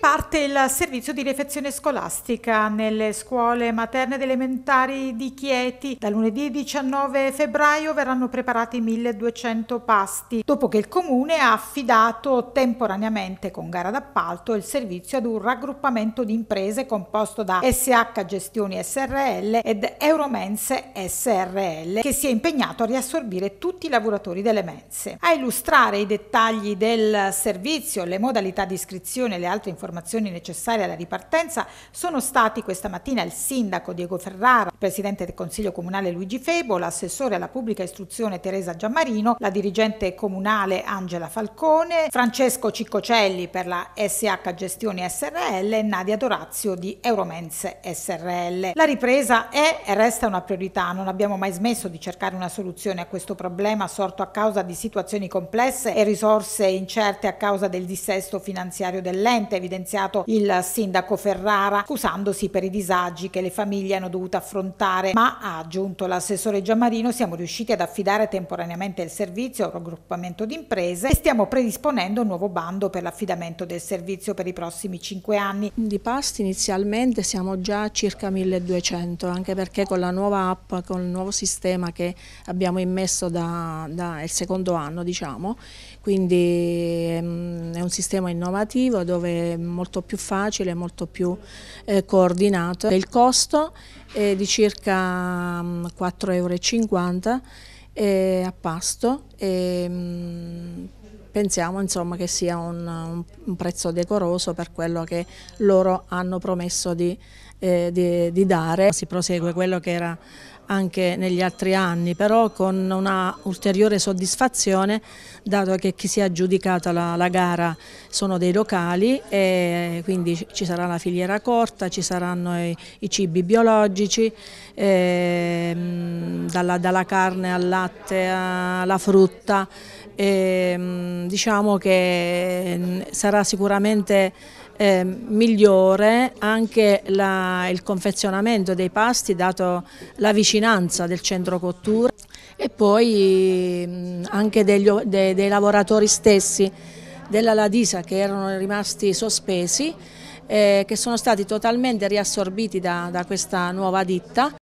parte il servizio di refezione scolastica nelle scuole materne ed elementari di Chieti. Da lunedì 19 febbraio verranno preparati 1200 pasti, dopo che il comune ha affidato temporaneamente con gara d'appalto il servizio ad un raggruppamento di imprese composto da SH Gestioni SRL ed Euromense SRL, che si è impegnato a riassorbire tutti i lavoratori delle mense. A illustrare i dettagli del servizio, le modalità di iscrizione e le altre informazioni informazioni necessarie alla ripartenza sono stati questa mattina il sindaco Diego Ferrara, il presidente del Consiglio Comunale Luigi Febo, l'assessore alla pubblica istruzione Teresa Giammarino, la dirigente comunale Angela Falcone, Francesco Ciccocelli per la SH Gestione SRL e Nadia Dorazio di Euromense SRL. La ripresa è e resta una priorità, non abbiamo mai smesso di cercare una soluzione a questo problema sorto a causa di situazioni complesse e risorse incerte a causa del dissesto finanziario dell'ente, evidentemente evidenziato il sindaco Ferrara, scusandosi per i disagi che le famiglie hanno dovuto affrontare, ma ha aggiunto l'assessore Giammarino, siamo riusciti ad affidare temporaneamente il servizio a un raggruppamento di imprese e stiamo predisponendo un nuovo bando per l'affidamento del servizio per i prossimi cinque anni. Di pasti inizialmente siamo già a circa 1200, anche perché con la nuova app, con il nuovo sistema che abbiamo immesso da, da il secondo anno, diciamo, quindi ehm, è un sistema innovativo dove molto più facile, molto più eh, coordinato. Il costo è di circa 4,50 mm, euro eh, a pasto e mh, mm, pensiamo insomma, che sia un, un, prezzo decoroso per quello che loro hanno promesso di, eh, di, di dare. Si prosegue quello che era anche negli altri anni, però con una ulteriore soddisfazione dato che chi si è aggiudicata la, la gara sono dei locali e quindi ci sarà la filiera corta, ci saranno i, i cibi biologici, e, ehm, dalla, dalla, carne al latte alla frutta, e, ehm, diciamo che mm, sarà sicuramente eh, migliore anche la, il confezionamento dei pasti dato la vicinanza del centro cottura e poi anche degli, de, dei lavoratori stessi della Ladisa che erano rimasti sospesi eh, che sono stati totalmente riassorbiti da, da questa nuova ditta